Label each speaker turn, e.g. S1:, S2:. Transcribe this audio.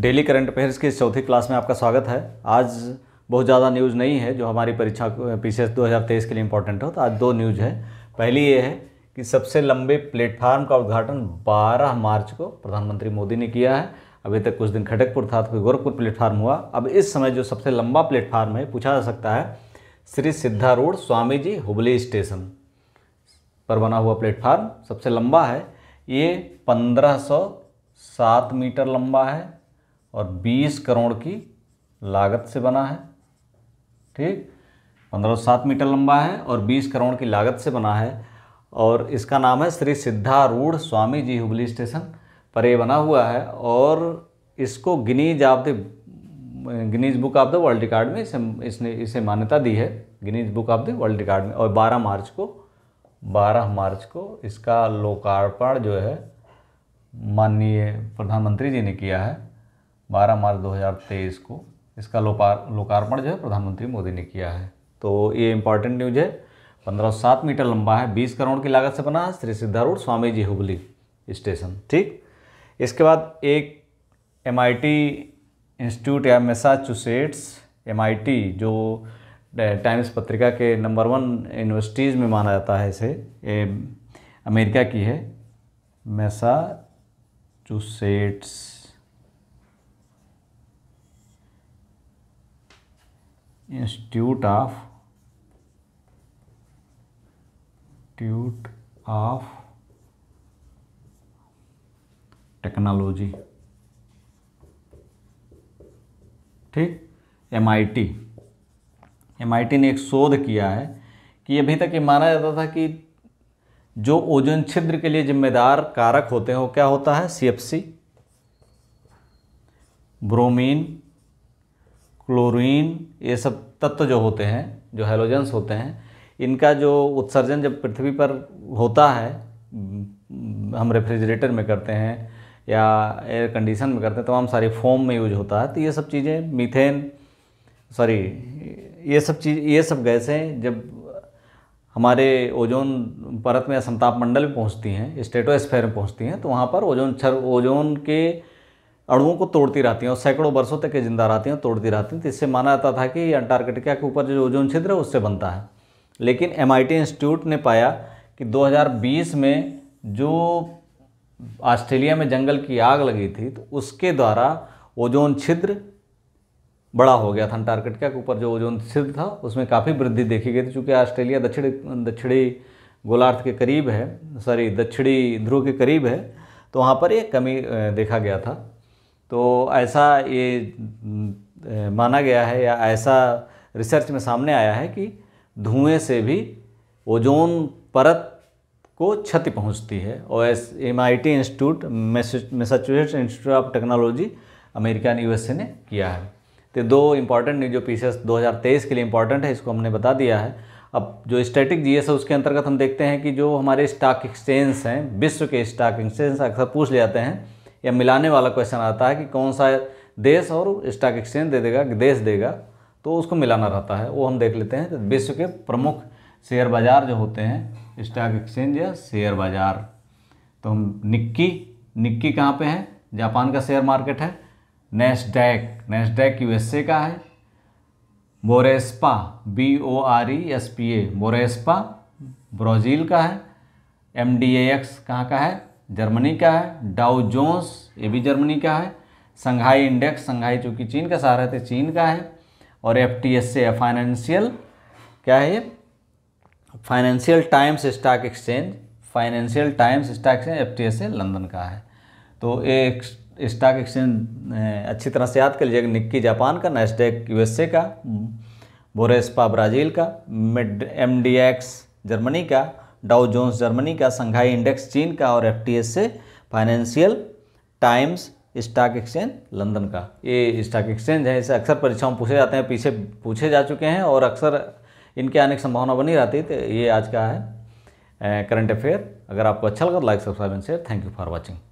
S1: daily current affairs की चौथी class में आपका स्वागत है आज बहुत ज़्यादा न्यूज़ नहीं है जो हमारी परीक्षा पी सी के लिए इम्पोर्टेंट हो तो आज दो न्यूज़ है पहली ये है कि सबसे लंबे प्लेटफार्म का उद्घाटन 12 मार्च को प्रधानमंत्री मोदी ने किया है अभी तक कुछ दिन खटकपुर था तो गोरखपुर प्लेटफार्म हुआ अब इस समय जो सबसे लंबा प्लेटफार्म है पूछा जा सकता है श्री सिद्धा रोड स्वामी जी हुबली स्टेशन पर बना हुआ प्लेटफार्म सबसे लंबा है ये पंद्रह सौ सात मीटर लंबा है और 20 करोड़ की लागत से बना है ठीक पंद्रह सात मीटर लंबा है और 20 करोड़ की लागत से बना है और इसका नाम है श्री सिद्धारूढ़ स्वामी जी हुबली स्टेशन पर यह बना हुआ है और इसको Guinness of the Guinness book of the world record में इसे इसने इसे मान्यता दी है Guinness book of the world record में और 12 मार्च को 12 मार्च को इसका लोकार्पण जो है माननीय प्रधानमंत्री जी ने किया है 12 मार्च 2023 को इसका लोकार लोकार्पण जो है प्रधानमंत्री मोदी ने किया है तो ये इंपॉर्टेंट न्यूज है सात मीटर लंबा है 20 करोड़ की लागत से बना श्री सिद्धारूढ़ स्वामी जी हुबली स्टेशन ठीक इसके बाद एक एम इंस्टीट्यूट या मैसाचुसेट्स एम जो टाइम्स पत्रिका के नंबर वन यूनिवर्सिटीज़ में माना जाता है इसे ये अमेरिका की है Massachusetts institute of institute of technology ठीक एमआईटी एमआईटी ने एक शोध किया है कि अभी तक ये माना जाता था कि जो ओजोन छिद्र के लिए जिम्मेदार कारक होते हैं वो क्या होता है सीएफसी ब्रोमीन क्लोरीन ये सब तत्व जो होते हैं जो हेलोजेंस होते हैं इनका जो उत्सर्जन जब पृथ्वी पर होता है हम्म, हम रेफ्रिजरेटर में करते हैं या एयर कंडीशन में करते हैं तमाम सारी फोम में यूज होता है तो ये सब चीज़ें मीथेन सॉरी ये सब चीज़ ये सब गैसें जब हमारे ओजोन परत में या संताप मंडल में पहुँचती हैं स्टेटोस्फेयर में पहुँचती हैं तो वहाँ पर ओजोन छर ओजोन के अणुओं को तोड़ती रहती हैं और सैकड़ों वर्षों तक ये जिंदा रहती हैं तोड़ती रहती हैं तो इससे माना जाता था कि अंटार्कटिका के ऊपर जो ओजोन छिद्र है उससे बनता है लेकिन एम इंस्टीट्यूट ने पाया कि 2020 में जो ऑस्ट्रेलिया में जंगल की आग लगी थी तो उसके द्वारा ओजोन छिद्र बड़ा हो गया था अंटार्कटिका के ऊपर जो ओजोन छिद्र था उसमें काफ़ी वृद्धि देखी गई थी चूँकि ऑस्ट्रेलिया दक्षिणी दक्षिणी गोलार्ध के करीब है सॉरी दक्षिणी ध्रुव के करीब है तो वहाँ पर एक कमी देखा गया था तो ऐसा ये माना गया है या ऐसा रिसर्च में सामने आया है कि धुएं से भी ओजोन परत को क्षति पहुंचती है और S M I T institute Massachusetts institute of technology America ने यूएसए ने किया है तो दो इम्पॉर्टेंट जो पीसेस 2023 के लिए इम्पॉर्टेंट है इसको हमने बता दिया है अब जो स्टैटिक जी है उसके अंतर्गत हम देखते हैं कि जो हमारे स्टॉक एक्सचेंज हैं विश्व के स्टॉक एक्सचेंज अक्सर पूछ ले जाते हैं या मिलाने वाला क्वेश्चन आता है कि कौन सा देश और स्टॉक एक्सचेंज दे देगा देश देगा तो उसको मिलाना रहता है वो हम देख लेते हैं तो विश्व के प्रमुख शेयर बाज़ार जो होते हैं स्टॉक एक्सचेंज या शेयर बाज़ार तो हम निक्की निक्की कहाँ पे है जापान का शेयर मार्केट है नेस्डैक नेस्डैक यूएसए का है Bovespa B O R E S P A Bovespa Brazil का है एम डी एक्स कहाँ का है जर्मनी का है डाउ जोन्स ये भी जर्मनी का है संघाई इंडेक्स संघाई चूँकि चीन का सहारा थे तो चीन का है और एफ टी एस से फाइनेंशियल क्या है ये financial times stock exchange financial times stock exchange F T S से लंदन का है तो एक स्टॉक एक्सचेंज अच्छी तरह से याद कर लीजिएगा निक्की जापान का एस यूएसए का बोरेस्पा ब्राज़ील का mid M D X Germany का डाउ जोन्स जर्मनी का संघाई इंडेक्स चीन का और एफ से financial times stock exchange London का ये स्टॉक एक्सचेंज है इसे अक्सर परीक्षाओं में पूछे जाते हैं पीछे पूछे जा चुके हैं और अक्सर इनके आने की संभावना बनी रहती है तो ये आज का है करंट अफेयर अगर आपको अच्छा लगा तो like subscribe and share thank you for watching